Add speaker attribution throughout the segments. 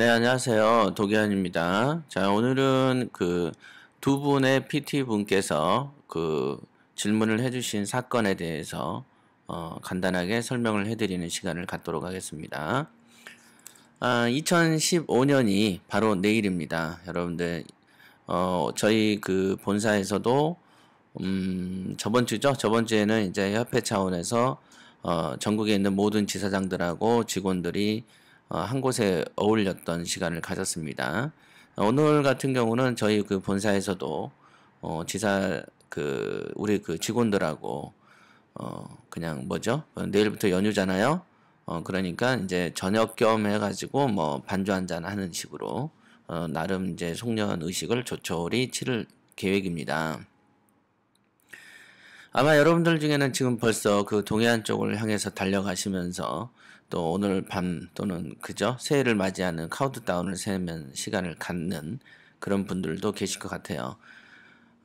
Speaker 1: 네, 안녕하세요. 도기현입니다. 자, 오늘은 그 두 분의 PT 분께서 그 질문을 해주신 사건에 대해서 어, 간단하게 설명을 해드리는 시간을 갖도록 하겠습니다. 아, 2015년이 바로 내일입니다. 여러분들, 어, 저희 그 본사에서도 음, 저번 주죠? 저번 주에는 이제 협회 차원에서 어, 전국에 있는 모든 지사장들하고 직원들이 어, 한 곳에 어울렸던 시간을 가졌습니다. 어, 오늘 같은 경우는 저희 그 본사에서도 어, 지사 그 우리 그 직원들하고 어, 그냥 뭐죠? 내일부터 연휴잖아요. 어, 그러니까 이제 저녁 겸 해가지고 뭐 반주 한 잔 하는 식으로 어, 나름 이제 송년 의식을 조촐히 치를 계획입니다. 아마 여러분들 중에는 지금 벌써 그 동해안 쪽을 향해서 달려가시면서 또 오늘 밤 또는 그저 새해를 맞이하는 카운트다운을 세면 시간을 갖는 그런 분들도 계실 것 같아요.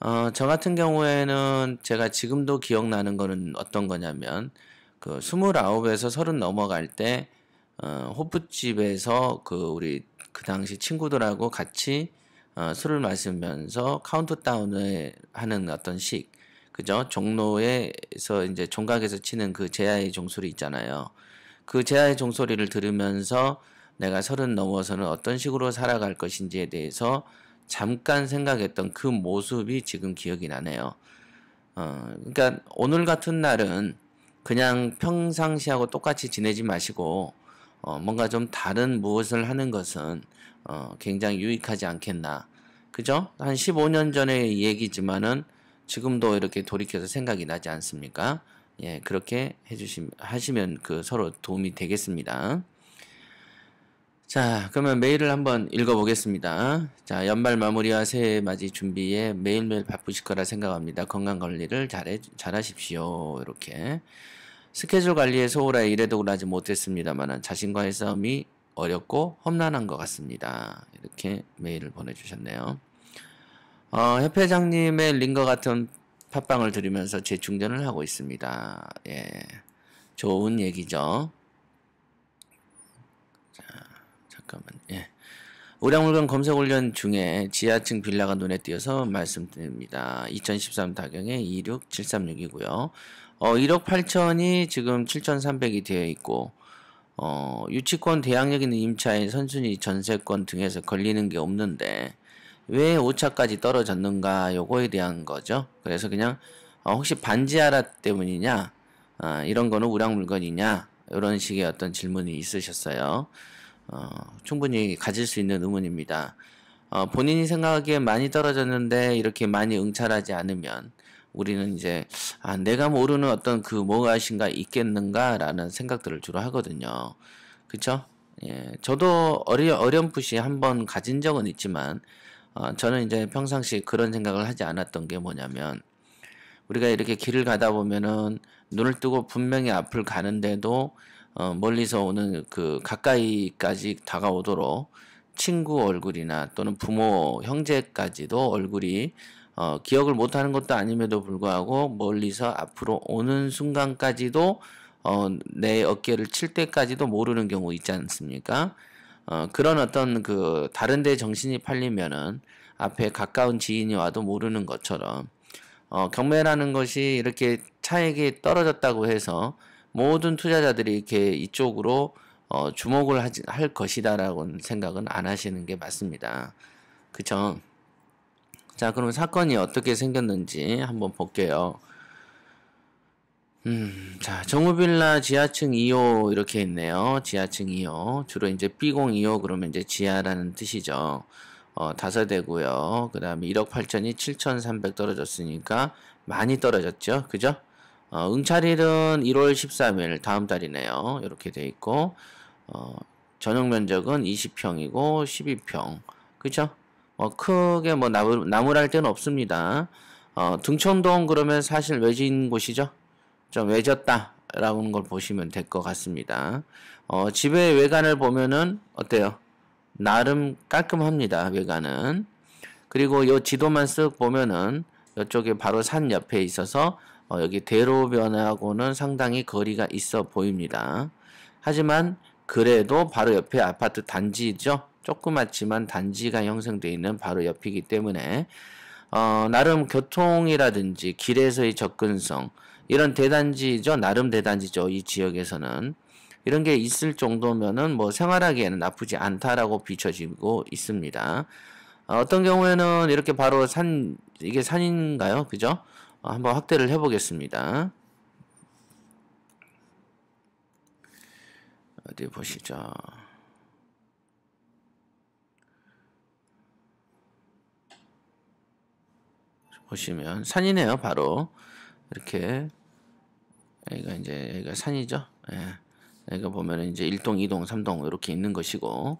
Speaker 1: 어, 저 같은 경우에는 제가 지금도 기억나는 거는 어떤 거냐면 그 29에서 30 넘어갈 때 어, 호프집에서 그 우리 그 당시 친구들하고 같이 어, 술을 마시면서 카운트다운을 하는 어떤 식 그죠? 종로에서 이제 종각에서 치는 그 제야의 종술이 있잖아요. 그 제아의 종소리를 들으면서 내가 서른 넘어서는 어떤 식으로 살아갈 것인지에 대해서 잠깐 생각했던 그 모습이 지금 기억이 나네요. 어, 그러니까 오늘 같은 날은 그냥 평상시하고 똑같이 지내지 마시고 어, 뭔가 좀 다른 무엇을 하는 것은 어, 굉장히 유익하지 않겠나. 그죠? 한 15년 전의 얘기지만은 지금도 이렇게 돌이켜서 생각이 나지 않습니까? 예, 그렇게 해주시, 하시면 그 서로 도움이 되겠습니다. 자, 그러면 메일을 한번 읽어보겠습니다. 자, 연말 마무리와 새해 맞이 준비에 매일매일 바쁘실 거라 생각합니다. 건강 관리를 잘해, 잘하십시오. 이렇게. 스케줄 관리에 소홀하여 이래도 그러지 못했습니다만 자신과의 싸움이 어렵고 험난한 것 같습니다. 이렇게 메일을 보내주셨네요. 어, 협회장님의 링거 같은 팟빵을 들으면서 재충전을 하고 있습니다. 예. 좋은 얘기죠. 자, 잠깐만. 예. 우량물건 검색 훈련 중에 지하층 빌라가 눈에 띄어서 말씀드립니다. 2013 다경에 26736이고요. 어, 1억 8천이 지금 7,300이 되어 있고 어, 유치권 대항력 있는 임차인 선순위 전세권 등에서 걸리는 게 없는데 왜 5차까지 떨어졌는가 요거에 대한 거죠. 그래서 그냥 어, 혹시 반지하라 때문이냐 어, 이런 거는 우량 물건이냐 이런 식의 어떤 질문이 있으셨어요. 어, 충분히 가질 수 있는 의문입니다. 어, 본인이 생각하기에 많이 떨어졌는데 이렇게 많이 응찰하지 않으면 우리는 이제 아, 내가 모르는 어떤 그 뭐가신가 있겠는가라는 생각들을 주로 하거든요. 그쵸? 예, 저도 어려 어렴풋이 한번 가진 적은 있지만 어, 저는 이제 평상시 그런 생각을 하지 않았던 게 뭐냐면 우리가 이렇게 길을 가다 보면은 눈을 뜨고 분명히 앞을 가는데도 어, 멀리서 오는 그 가까이까지 다가오도록 친구 얼굴이나 또는 부모 형제까지도 얼굴이 어, 기억을 못하는 것도 아님에도 불구하고 멀리서 앞으로 오는 순간까지도 어, 내 어깨를 칠 때까지도 모르는 경우 있지 않습니까? 어, 그런 어떤 그 다른 데 정신이 팔리면은 앞에 가까운 지인이 와도 모르는 것처럼 어, 경매라는 것이 이렇게 차액이 떨어졌다고 해서 모든 투자자들이 이렇게 이쪽으로 어, 주목을 하지, 할것이다라고 생각은 안 하시는 게 맞습니다. 그쵸? 자, 그럼 사건이 어떻게 생겼는지 한번 볼게요. 음, 자, 정우빌라 지하층 2호 이렇게 있네요. 지하층 2호. 주로 이제 B0 2호 그러면 이제 지하라는 뜻이죠. 어, 다세대고요그 다음에 1억 8천이 7,300 떨어졌으니까 많이 떨어졌죠. 그죠? 어, 응찰일은 1월 13일 다음 달이네요. 이렇게 돼 있고 어, 전용 면적은 20평이고 12평. 그죠? 어, 크게 뭐 나무, 나무랄 데는 없습니다. 어, 등촌동 그러면 사실 외진 곳이죠? 좀 외졌다라는 걸 보시면 될 것 같습니다. 어, 집의 외관을 보면은 어때요? 나름 깔끔합니다. 외관은. 그리고 요 지도만 쓱 보면은 이쪽에 바로 산 옆에 있어서 어, 여기 대로변하고는 상당히 거리가 있어 보입니다. 하지만 그래도 바로 옆에 아파트 단지죠. 조그맣지만 단지가 형성되어 있는 바로 옆이기 때문에 어, 나름 교통이라든지 길에서의 접근성 이런 대단지죠. 나름 대단지죠. 이 지역에서는. 이런 게 있을 정도면은 뭐 생활하기에는 나쁘지 않다라고 비춰지고 있습니다. 어, 어떤 경우에는 이렇게 바로 산, 이게 산인가요? 그죠? 어, 한번 확대를 해보겠습니다. 어디 보시죠. 보시면 산이네요, 바로. 이렇게 여기가 이제 여기가 산이죠. 예. 여기가 보면은 이제 1동, 2동, 3동 이렇게 있는 것이고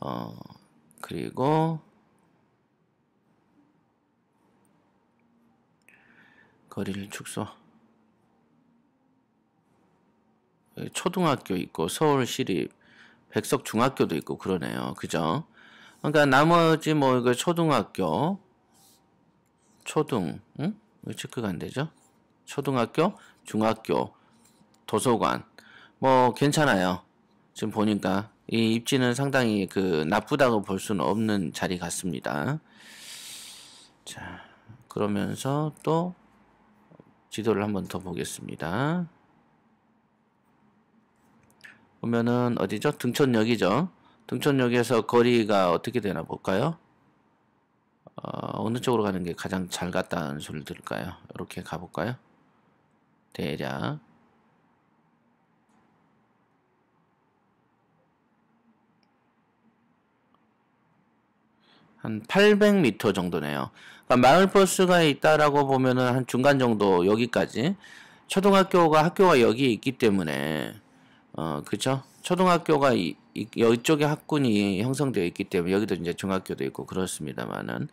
Speaker 1: 어 그리고 거리를 축소 초등학교 있고 서울시립 백석중학교도 있고 그러네요. 그죠? 그러니까 나머지 뭐 이거 초등학교 초등 응? 왜 체크가 안 되죠? 초등학교, 중학교, 도서관 뭐 괜찮아요. 지금 보니까 이 입지는 상당히 그 나쁘다고 볼 수는 없는 자리 같습니다. 자, 그러면서 또 지도를 한번 더 보겠습니다. 보면은 어디죠? 등촌역이죠. 등촌역에서 거리가 어떻게 되나 볼까요? 어, 어느 쪽으로 가는 게 가장 잘 갔다는 소리를 들을까요? 이렇게 가볼까요? 대략 한 800m 정도네요. 그러니까 마을버스가 있다라고 보면은 한 중간 정도 여기까지 초등학교가 학교가 여기 있기 때문에 어 그죠? 초등학교가 이, 이, 이쪽에 학군이 형성되어 있기 때문에 여기도 이제 중학교도 있고 그렇습니다만은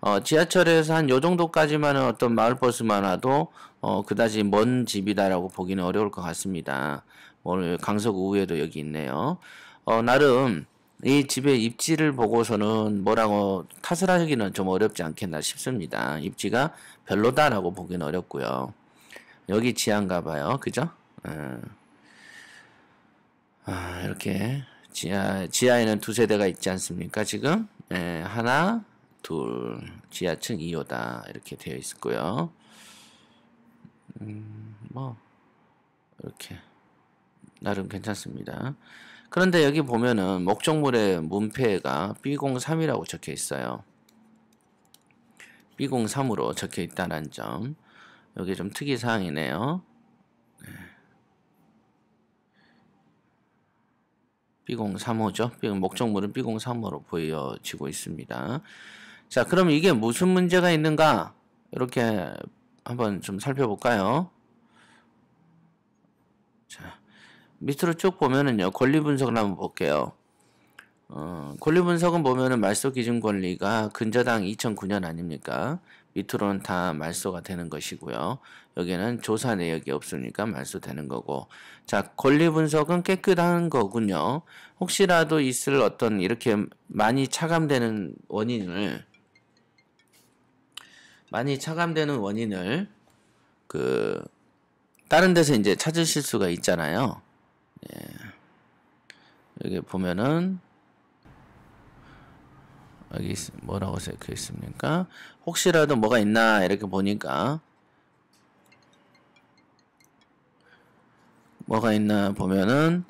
Speaker 1: 어, 지하철에서 한 요 정도까지만은 어떤 마을버스만 와도 어, 그다지 먼 집이다라고 보기는 어려울 것 같습니다. 오늘 강석 우에도 여기 있네요. 어, 나름 이 집의 입지를 보고서는 뭐라고 탓을 하기는 좀 어렵지 않겠나 싶습니다. 입지가 별로다라고 보기는 어렵고요. 여기 지하인가 봐요. 그죠? 어. 아, 이렇게 지하, 지하에는 두 세대가 있지 않습니까? 지금? 예, 하나, 둘, 지하층 2호다. 이렇게 되어 있었고요. 음, 뭐, 이렇게. 나름 괜찮습니다. 그런데 여기 보면은 목적물의 문패가 B03이라고 적혀 있어요. B03으로 적혀 있다는 점. 여기 좀 특이사항이네요. 네. b 0 3호죠 목적물은 b 0 3호로 보여지고 있습니다. 자, 그럼 이게 무슨 문제가 있는가? 이렇게 한번 좀 살펴볼까요? 자, 밑으로 쭉 보면은요, 권리 분석을 한번 볼게요. 어, 권리 분석은 보면은 말소 기준 권리가 근저당 2009년 아닙니까? 밑으로는 다 말소가 되는 것이고요. 여기는 조사 내역이 없으니까 말소되는 거고. 자, 권리 분석은 깨끗한 거군요. 혹시라도 있을 어떤 이렇게 많이 차감되는 원인을 많이 차감되는 원인을 그 다른 데서 이제 찾으실 수가 있잖아요. 예. 여기 보면은 여기 뭐라고 적혀 있습니까? 혹시라도 뭐가 있나 이렇게 보니까 뭐가 있나 보면은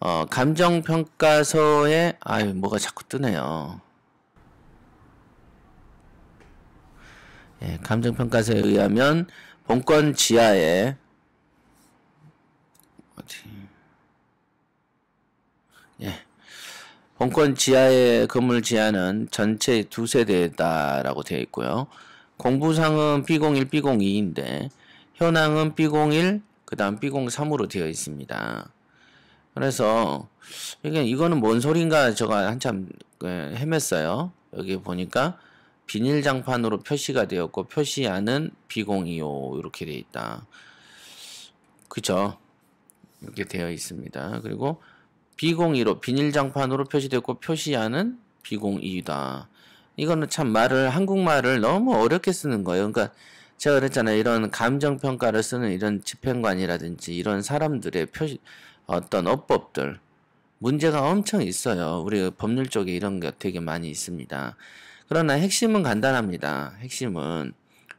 Speaker 1: 어, 감정평가서에 아유 뭐가 자꾸 뜨네요. 예, 감정평가서에 의하면 본권 지하에 어디 예 본권 지하에 건물 지하는 전체 두 세대다라고 되어 있고요. 공부상은 B01, B02인데 현황은 B01, 그 다음 B03으로 되어 있습니다. 그래서 이게 이거는 뭔 소린가 제가 한참 예, 헤맸어요. 여기 보니까 비닐장판으로 표시가 되었고 표시안은 B025 이렇게 되어 있다. 그쵸? 이렇게 되어 있습니다. 그리고 B015 비닐장판으로 표시되었고 표시안은 B022다. 이거는 참 말을 한국말을 너무 어렵게 쓰는 거예요. 그러니까 제가 그랬잖아요. 이런 감정평가를 쓰는 이런 집행관이라든지 이런 사람들의 표시, 어떤 어법들 문제가 엄청 있어요. 우리 법률 쪽에 이런 게 되게 많이 있습니다. 그러나 핵심은 간단합니다. 핵심은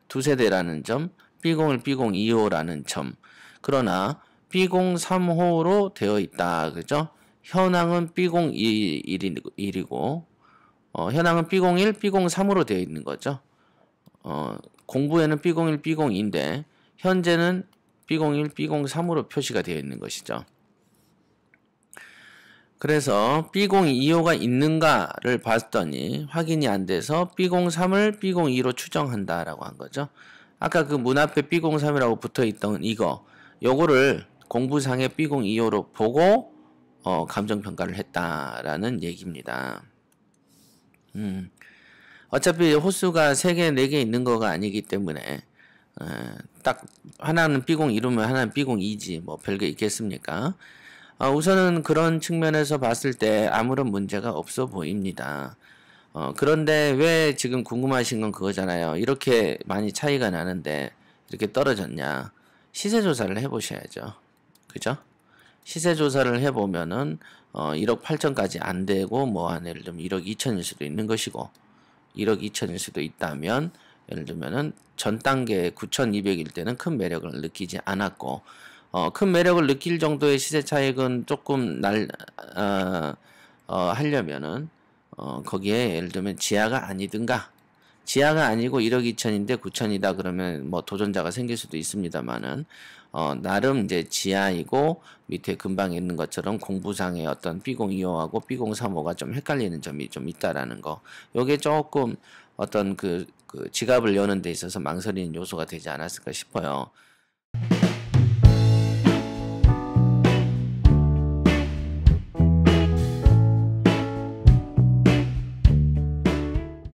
Speaker 1: 두 세대라는 점, B01, B025라는 점. 그러나 B035로 되어 있다. 그죠? 현황은 B021이고 어, 현황은 B01, B03으로 되어 있는 거죠. 어, 공부에는 B01, B02인데 현재는 B01, B03으로 표시가 되어 있는 것이죠. 그래서 B025가 있는가를 봤더니 확인이 안 돼서 B03을 B02로 추정한다라고 한 거죠. 아까 그 문 앞에 B03이라고 붙어 있던 이거, 요거를 공부상의 B025로 보고 어, 감정 평가를 했다라는 얘기입니다. 음. 어차피 호수가 3개, 4개 있는 거가 아니기 때문에 에, 어, 딱 하나는 B02면 하나는 B02지 뭐 별게 있겠습니까? 어, 우선은 그런 측면에서 봤을 때 아무런 문제가 없어 보입니다. 어, 그런데 왜 지금 궁금하신 건 그거잖아요. 이렇게 많이 차이가 나는데 이렇게 떨어졌냐. 시세 조사를 해보셔야죠. 그죠? 시세 조사를 해보면은 어, 1억 8천까지 안 되고 뭐한 예를 들면 1억 2천일 수도 있는 것이고 1억 2천일 수도 있다면 예를 들면은 전 단계 9,200일 때는 큰 매력을 느끼지 않았고 어, 큰 매력을 느낄 정도의 시세 차익은 조금 날, 어, 어, 하려면은, 어, 거기에 예를 들면 지하가 아니든가, 지하가 아니고 1억 2천인데 9천이다 그러면 뭐 도전자가 생길 수도 있습니다만은, 어, 나름 이제 지하이고 밑에 금방 있는 것처럼 공부상의 어떤 B025하고 B035가 좀 헷갈리는 점이 좀 있다라는 거. 요게 조금 어떤 그, 그 지갑을 여는 데 있어서 망설이는 요소가 되지 않았을까 싶어요.